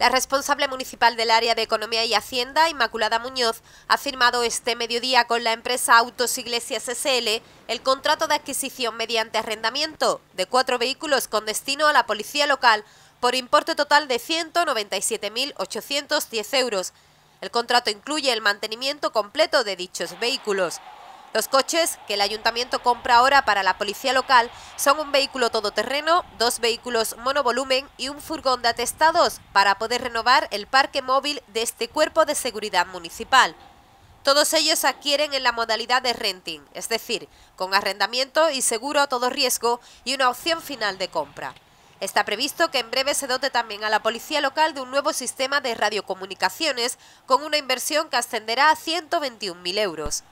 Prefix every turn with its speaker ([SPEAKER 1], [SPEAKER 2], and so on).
[SPEAKER 1] La responsable municipal del área de Economía y Hacienda, Inmaculada Muñoz, ha firmado este mediodía con la empresa Autos Iglesias SL el contrato de adquisición mediante arrendamiento de cuatro vehículos con destino a la policía local por importe total de 197.810 euros. El contrato incluye el mantenimiento completo de dichos vehículos. Los coches que el ayuntamiento compra ahora para la policía local son un vehículo todoterreno, dos vehículos monovolumen y un furgón de atestados para poder renovar el parque móvil de este cuerpo de seguridad municipal. Todos ellos adquieren en la modalidad de renting, es decir, con arrendamiento y seguro a todo riesgo y una opción final de compra. Está previsto que en breve se dote también a la policía local de un nuevo sistema de radiocomunicaciones con una inversión que ascenderá a 121.000 euros.